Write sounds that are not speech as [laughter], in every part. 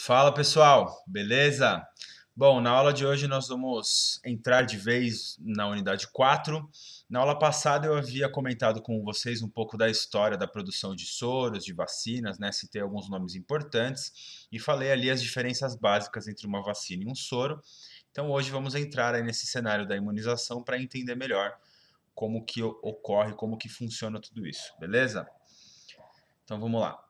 Fala pessoal, beleza? Bom, na aula de hoje nós vamos entrar de vez na unidade 4. Na aula passada eu havia comentado com vocês um pouco da história da produção de soros, de vacinas, né? Citei alguns nomes importantes e falei ali as diferenças básicas entre uma vacina e um soro. Então hoje vamos entrar aí nesse cenário da imunização para entender melhor como que ocorre, como que funciona tudo isso, beleza? Então vamos lá.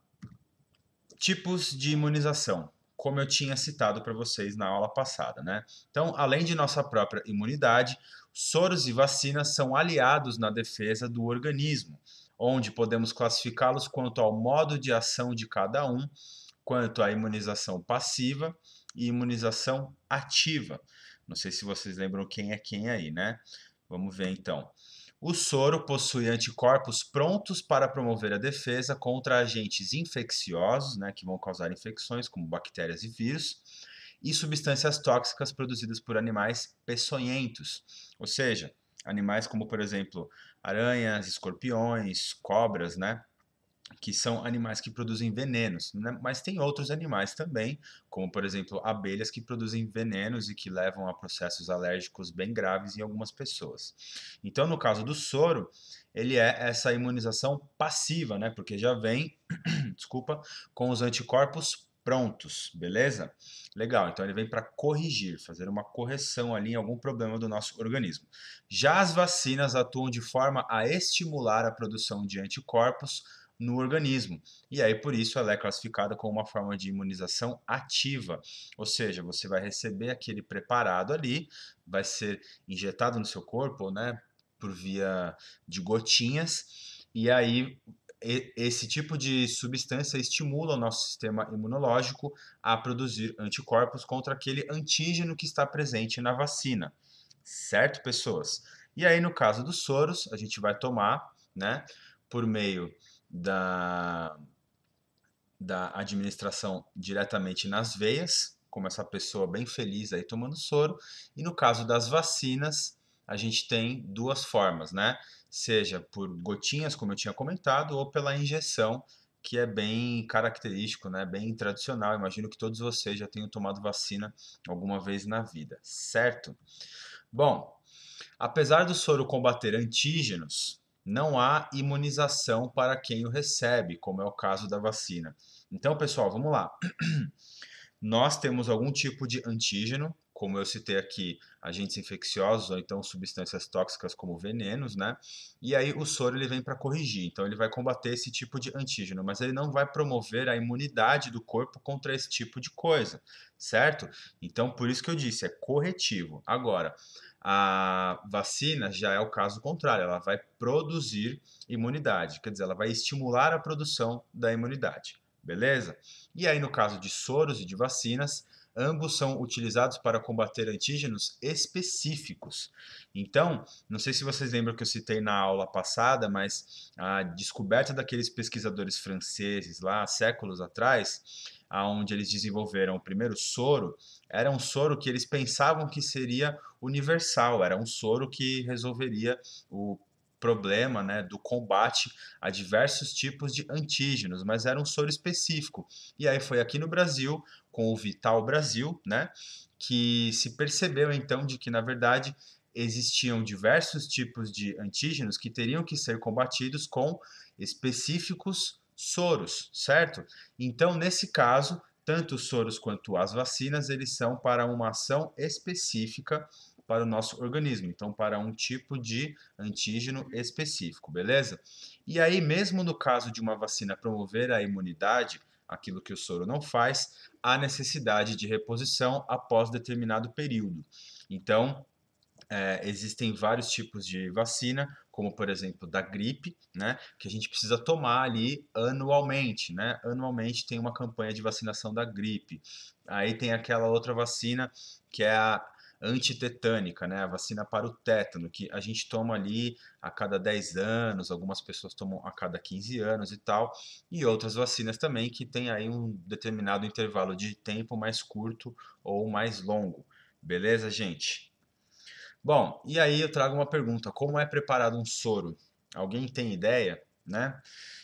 Tipos de imunização como eu tinha citado para vocês na aula passada, né? Então, além de nossa própria imunidade, soros e vacinas são aliados na defesa do organismo, onde podemos classificá-los quanto ao modo de ação de cada um, quanto à imunização passiva e imunização ativa. Não sei se vocês lembram quem é quem aí, né? Vamos ver então. O soro possui anticorpos prontos para promover a defesa contra agentes infecciosos, né, que vão causar infecções, como bactérias e vírus, e substâncias tóxicas produzidas por animais peçonhentos, ou seja, animais como, por exemplo, aranhas, escorpiões, cobras, né, que são animais que produzem venenos, né? mas tem outros animais também, como por exemplo abelhas que produzem venenos e que levam a processos alérgicos bem graves em algumas pessoas. Então, no caso do soro, ele é essa imunização passiva, né? Porque já vem, [clears throat] desculpa, com os anticorpos prontos, beleza? Legal, então ele vem para corrigir, fazer uma correção ali em algum problema do nosso organismo. Já as vacinas atuam de forma a estimular a produção de anticorpos no organismo. E aí, por isso, ela é classificada como uma forma de imunização ativa, ou seja, você vai receber aquele preparado ali, vai ser injetado no seu corpo, né, por via de gotinhas, e aí esse tipo de substância estimula o nosso sistema imunológico a produzir anticorpos contra aquele antígeno que está presente na vacina. Certo, pessoas? E aí, no caso dos soros, a gente vai tomar, né, por meio da, da administração diretamente nas veias, como essa pessoa bem feliz aí tomando soro. E no caso das vacinas, a gente tem duas formas, né? Seja por gotinhas, como eu tinha comentado, ou pela injeção, que é bem característico, né? Bem tradicional. Imagino que todos vocês já tenham tomado vacina alguma vez na vida, certo? Bom, apesar do soro combater antígenos, não há imunização para quem o recebe, como é o caso da vacina. Então, pessoal, vamos lá. [clears throat] Nós temos algum tipo de antígeno, como eu citei aqui, agentes infecciosos ou então substâncias tóxicas como venenos, né? E aí o soro ele vem para corrigir, então ele vai combater esse tipo de antígeno, mas ele não vai promover a imunidade do corpo contra esse tipo de coisa, certo? Então por isso que eu disse, é corretivo. Agora, a vacina já é o caso contrário, ela vai produzir imunidade, quer dizer, ela vai estimular a produção da imunidade, beleza? E aí, no caso de soros e de vacinas, ambos são utilizados para combater antígenos específicos. Então, não sei se vocês lembram que eu citei na aula passada, mas a descoberta daqueles pesquisadores franceses lá séculos atrás aonde eles desenvolveram o primeiro soro, era um soro que eles pensavam que seria universal, era um soro que resolveria o problema né, do combate a diversos tipos de antígenos, mas era um soro específico. E aí foi aqui no Brasil, com o Vital Brasil, né, que se percebeu então de que, na verdade, existiam diversos tipos de antígenos que teriam que ser combatidos com específicos soros, certo? Então, nesse caso, tanto os soros quanto as vacinas, eles são para uma ação específica para o nosso organismo, então para um tipo de antígeno específico, beleza? E aí, mesmo no caso de uma vacina promover a imunidade, aquilo que o soro não faz, há necessidade de reposição após determinado período. Então, é, existem vários tipos de vacina, como por exemplo da gripe, né, que a gente precisa tomar ali anualmente, né? Anualmente tem uma campanha de vacinação da gripe. Aí tem aquela outra vacina que é a antitetânica, né, a vacina para o tétano, que a gente toma ali a cada 10 anos, algumas pessoas tomam a cada 15 anos e tal, e outras vacinas também que tem aí um determinado intervalo de tempo mais curto ou mais longo. Beleza, gente? Bom, e aí eu trago uma pergunta: como é preparado um soro? Alguém tem ideia, né?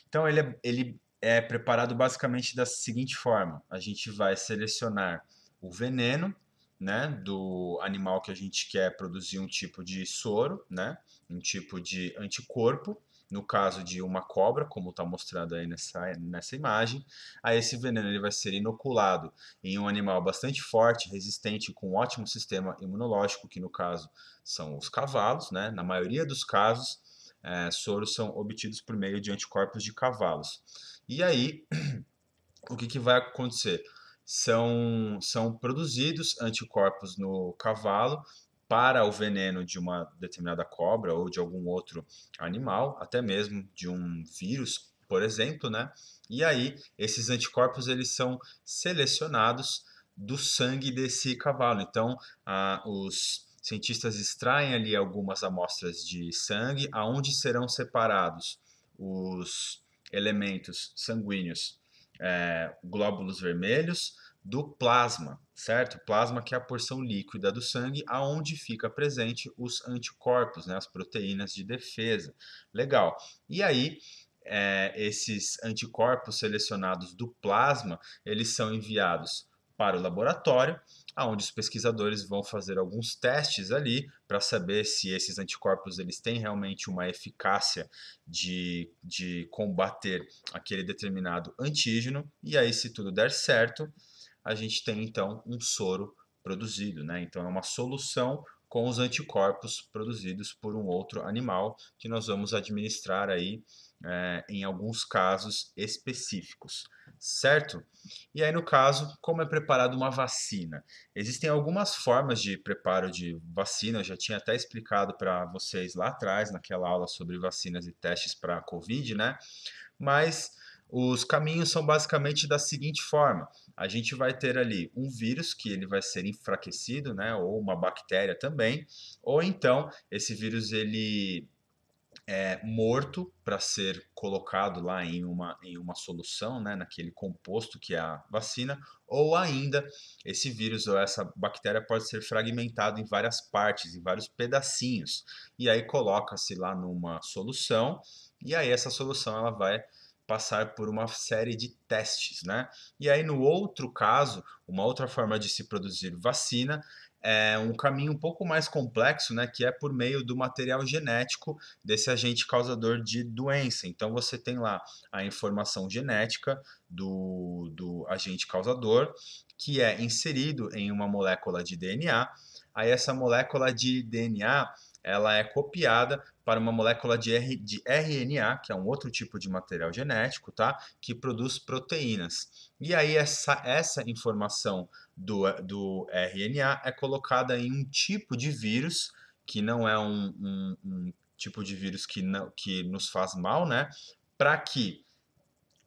Então ele é, ele é preparado basicamente da seguinte forma: a gente vai selecionar o veneno, né, do animal que a gente quer produzir um tipo de soro, né, um tipo de anticorpo. No caso de uma cobra, como está mostrado aí nessa, nessa imagem, aí esse veneno ele vai ser inoculado em um animal bastante forte, resistente, com um ótimo sistema imunológico, que no caso são os cavalos. Né? Na maioria dos casos, é, soros são obtidos por meio de anticorpos de cavalos. E aí, [clears throat] o que, que vai acontecer? São, são produzidos anticorpos no cavalo para o veneno de uma determinada cobra ou de algum outro animal, até mesmo de um vírus, por exemplo, né? E aí esses anticorpos eles são selecionados do sangue desse cavalo. Então, os cientistas extraem ali algumas amostras de sangue, aonde serão separados os elementos sanguíneos, é, glóbulos vermelhos, do plasma, certo? Plasma que é a porção líquida do sangue, aonde fica presente os anticorpos, né? as proteínas de defesa. Legal. E aí, é, esses anticorpos selecionados do plasma, eles são enviados para o laboratório, aonde os pesquisadores vão fazer alguns testes ali para saber se esses anticorpos eles têm realmente uma eficácia de, de combater aquele determinado antígeno, e aí se tudo der certo, a gente tem então um soro produzido, né? Então é uma solução com os anticorpos produzidos por um outro animal que nós vamos administrar aí é, em alguns casos específicos, certo? E aí no caso, como é preparada uma vacina? Existem algumas formas de preparo de vacina, eu já tinha até explicado para vocês lá atrás naquela aula sobre vacinas e testes para a COVID, né? Mas os caminhos são basicamente da seguinte forma: a gente vai ter ali um vírus que ele vai ser enfraquecido, né, ou uma bactéria também, ou então esse vírus ele é morto para ser colocado lá em uma, em uma solução, né, naquele composto que é a vacina, ou ainda esse vírus ou essa bactéria pode ser fragmentado em várias partes, em vários pedacinhos, e aí coloca-se lá numa solução, e aí essa solução ela vai passar por uma série de testes, né? E aí, no outro caso, uma outra forma de se produzir vacina é um caminho um pouco mais complexo, né? Que é por meio do material genético desse agente causador de doença. Então, você tem lá a informação genética do, do agente causador, que é inserido em uma molécula de DNA. Aí, essa molécula de DNA ela é copiada para uma molécula de, R, de RNA, que é um outro tipo de material genético, tá? Que produz proteínas. E aí essa, essa informação do, do RNA é colocada em um tipo de vírus, que não é um, um, um tipo de vírus que, não, que nos faz mal, né? Para que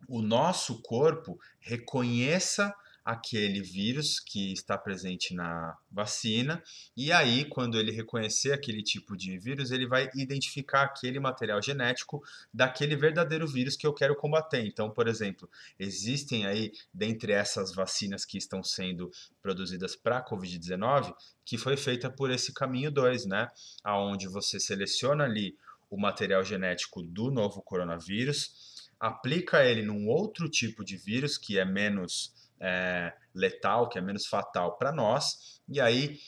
o nosso corpo reconheça aquele vírus que está presente na vacina, e aí, quando ele reconhecer aquele tipo de vírus, ele vai identificar aquele material genético daquele verdadeiro vírus que eu quero combater. Então, por exemplo, existem aí, dentre essas vacinas que estão sendo produzidas para a Covid-19, que foi feita por esse caminho 2, né? Aonde você seleciona ali o material genético do novo coronavírus, aplica ele num outro tipo de vírus que é menos é, letal, que é menos fatal para nós, e aí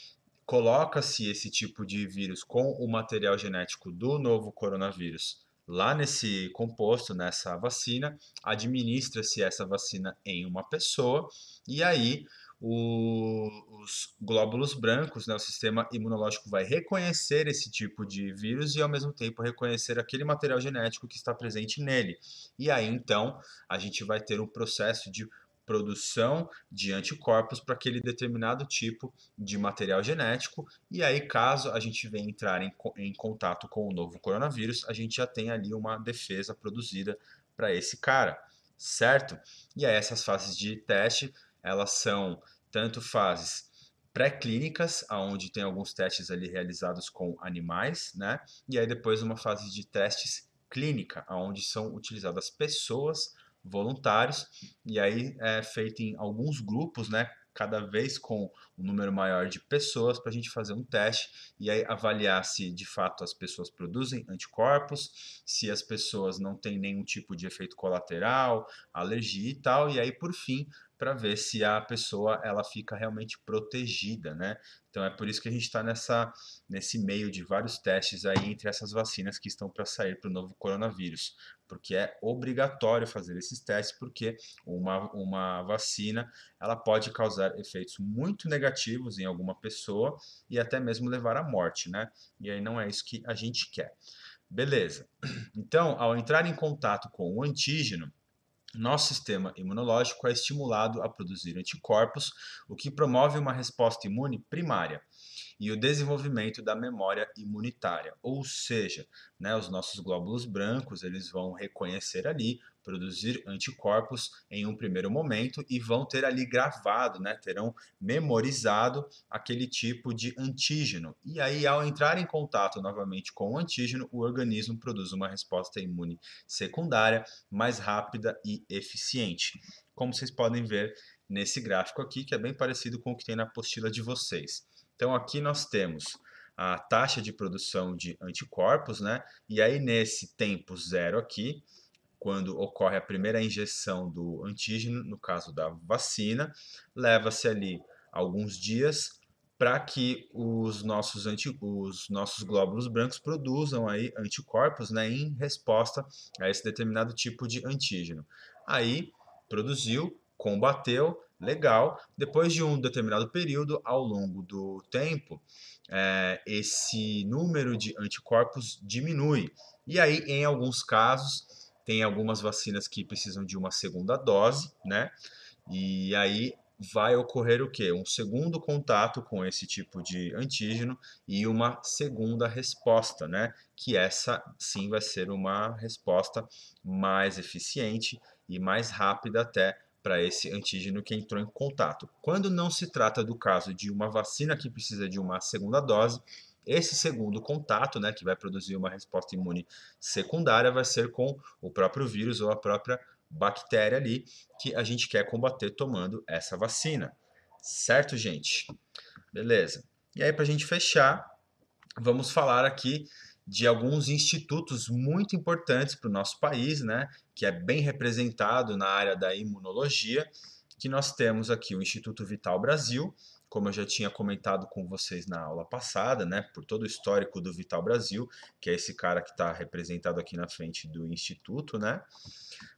coloca-se esse tipo de vírus com o material genético do novo coronavírus lá nesse composto, nessa vacina, administra-se essa vacina em uma pessoa e aí o, os glóbulos brancos, né, o sistema imunológico vai reconhecer esse tipo de vírus e ao mesmo tempo reconhecer aquele material genético que está presente nele. E aí então a gente vai ter um processo de produção de anticorpos para aquele determinado tipo de material genético. E aí, caso a gente venha entrar em, em contato com o novo coronavírus, a gente já tem ali uma defesa produzida para esse cara, certo? E aí, essas fases de teste, elas são tanto fases pré-clínicas, onde tem alguns testes ali realizados com animais, né? E aí depois uma fase de testes clínica, onde são utilizadas pessoas voluntários, e aí é feito em alguns grupos, né? Cada vez com um número maior de pessoas para a gente fazer um teste e aí avaliar se de fato as pessoas produzem anticorpos, se as pessoas não têm nenhum tipo de efeito colateral, alergia e tal, e aí por fim para ver se a pessoa ela fica realmente protegida, né? Então é por isso que a gente está nessa nesse meio de vários testes aí entre essas vacinas que estão para sair para o novo coronavírus, porque é obrigatório fazer esses testes porque uma uma vacina ela pode causar efeitos muito negativos em alguma pessoa e até mesmo levar à morte, né? E aí não é isso que a gente quer. Beleza. Então, ao entrar em contato com o antígeno, nosso sistema imunológico é estimulado a produzir anticorpos, o que promove uma resposta imune primária e o desenvolvimento da memória imunitária, ou seja, né, os nossos glóbulos brancos eles vão reconhecer ali produzir anticorpos em um primeiro momento e vão ter ali gravado, né, terão memorizado aquele tipo de antígeno. E aí, ao entrar em contato novamente com o antígeno, o organismo produz uma resposta imune secundária mais rápida e eficiente. Como vocês podem ver nesse gráfico aqui, que é bem parecido com o que tem na apostila de vocês. Então, aqui nós temos a taxa de produção de anticorpos, né? E aí, nesse tempo zero aqui, quando ocorre a primeira injeção do antígeno, no caso da vacina, leva-se ali alguns dias para que os nossos, anti, os nossos glóbulos brancos produzam aí anticorpos né, em resposta a esse determinado tipo de antígeno. Aí produziu, combateu, legal. Depois de um determinado período, ao longo do tempo, é, esse número de anticorpos diminui. E aí, em alguns casos, tem algumas vacinas que precisam de uma segunda dose, né? E aí vai ocorrer o quê? Um segundo contato com esse tipo de antígeno e uma segunda resposta, né? Que essa sim vai ser uma resposta mais eficiente e mais rápida até para esse antígeno que entrou em contato. Quando não se trata do caso de uma vacina que precisa de uma segunda dose, esse segundo contato, né, que vai produzir uma resposta imune secundária, vai ser com o próprio vírus ou a própria bactéria ali que a gente quer combater tomando essa vacina. Certo, gente? Beleza. E aí, para a gente fechar, vamos falar aqui de alguns institutos muito importantes para o nosso país, né, que é bem representado na área da imunologia, que nós temos aqui o Instituto Vital Brasil, como eu já tinha comentado com vocês na aula passada, né, por todo o histórico do Vital Brasil, que é esse cara que está representado aqui na frente do Instituto, né,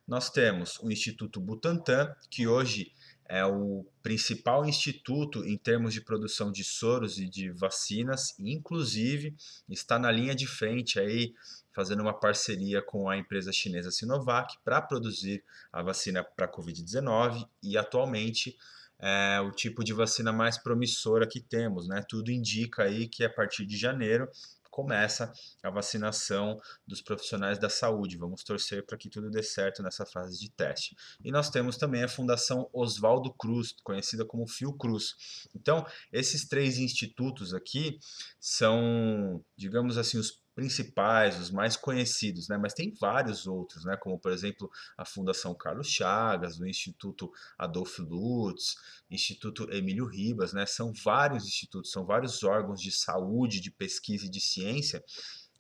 nós temos o Instituto Butantan, que hoje é o principal instituto em termos de produção de soros e de vacinas, e inclusive está na linha de frente aí fazendo uma parceria com a empresa chinesa Sinovac para produzir a vacina para a COVID-19 e atualmente é, o tipo de vacina mais promissora que temos, né? Tudo indica aí que a partir de janeiro começa a vacinação dos profissionais da saúde. Vamos torcer para que tudo dê certo nessa fase de teste. E nós temos também a Fundação Oswaldo Cruz, conhecida como Fiocruz. Então, esses três institutos aqui são, digamos assim, os principais, os mais conhecidos, né? mas tem vários outros, né? como por exemplo a Fundação Carlos Chagas, o Instituto Adolfo Lutz, Instituto Emílio Ribas, né? são vários institutos, são vários órgãos de saúde, de pesquisa e de ciência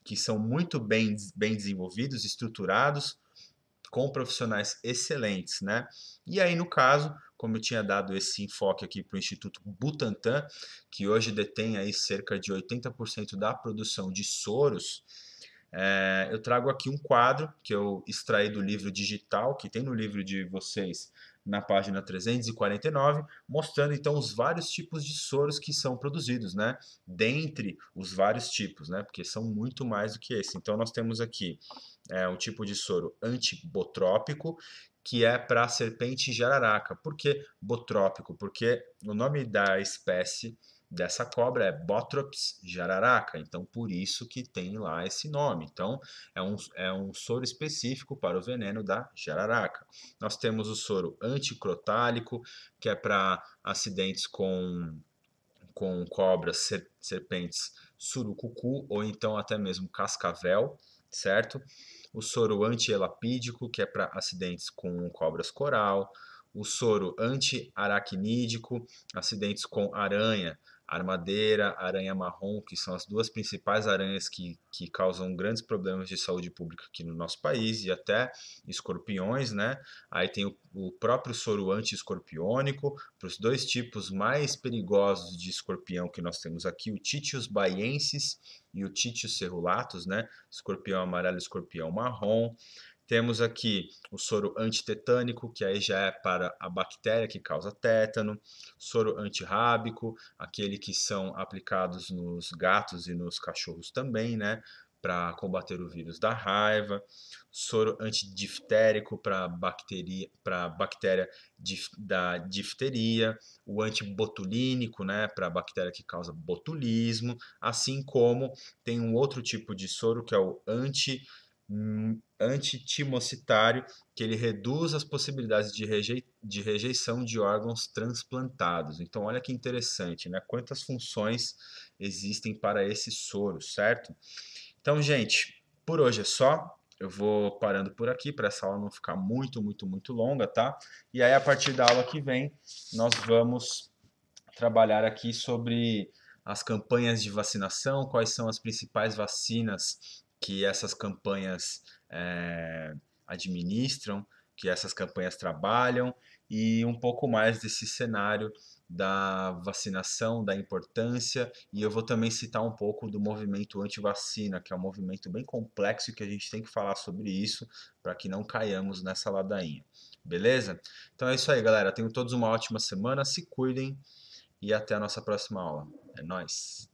que são muito bem, bem desenvolvidos, estruturados, com profissionais excelentes, né? E aí, no caso, como eu tinha dado esse enfoque aqui para o Instituto Butantan, que hoje detém aí cerca de 80% da produção de soros, é, eu trago aqui um quadro que eu extraí do livro digital, que tem no livro de vocês na página 349, mostrando então os vários tipos de soros que são produzidos, né? Dentre os vários tipos, né? Porque são muito mais do que esse. Então nós temos aqui é, eh, um tipo de soro antibotrópico, que é para a serpente jararaca. Por que botrópico? Porque o nome da espécie dessa cobra é Botrops jararaca, então por isso que tem lá esse nome. Então é um, é um soro específico para o veneno da jararaca. Nós temos o soro anticrotálico, que é para acidentes com, com cobras, serpentes, surucucu ou então até mesmo cascavel, certo? o soro antielapídico, que é para acidentes com cobras coral, o soro antiaracnídico, acidentes com aranha, armadeira, aranha marrom, que são as duas principais aranhas que, que causam grandes problemas de saúde pública aqui no nosso país, e até escorpiões, né? Aí tem o, o próprio soro anti-escorpiônico, para os dois tipos mais perigosos de escorpião que nós temos aqui, o Titius baiensis e o Titius cerulatus, né? Escorpião amarelo, escorpião marrom. Temos aqui o soro antitetânico, que aí já é para a bactéria que causa tétano, soro antirrábico, aquele que são aplicados nos gatos e nos cachorros também, né? Para combater o vírus da raiva, soro antidiftérico para bactéria, para bactéria dif, da difteria, o antibotulínico né, para a bactéria que causa botulismo, assim como tem um outro tipo de soro que é o anti antitimocitário que ele reduz as possibilidades de, rejei de rejeição de órgãos transplantados. Então, olha que interessante, né? Quantas funções existem para esse soro, certo? Então, gente, por hoje é só. Eu vou parando por aqui para essa aula não ficar muito, muito, muito longa, tá? E aí, a partir da aula que vem, nós vamos trabalhar aqui sobre as campanhas de vacinação, quais são as principais vacinas que essas campanhas é, administram, que essas campanhas trabalham e um pouco mais desse cenário da vacinação, da importância, e eu vou também citar um pouco do movimento anti-vacina, que é um movimento bem complexo que a gente tem que falar sobre isso para que não caiamos nessa ladainha. Beleza? Então é isso aí, galera. Tenham todos uma ótima semana, se cuidem e até a nossa próxima aula. É nós.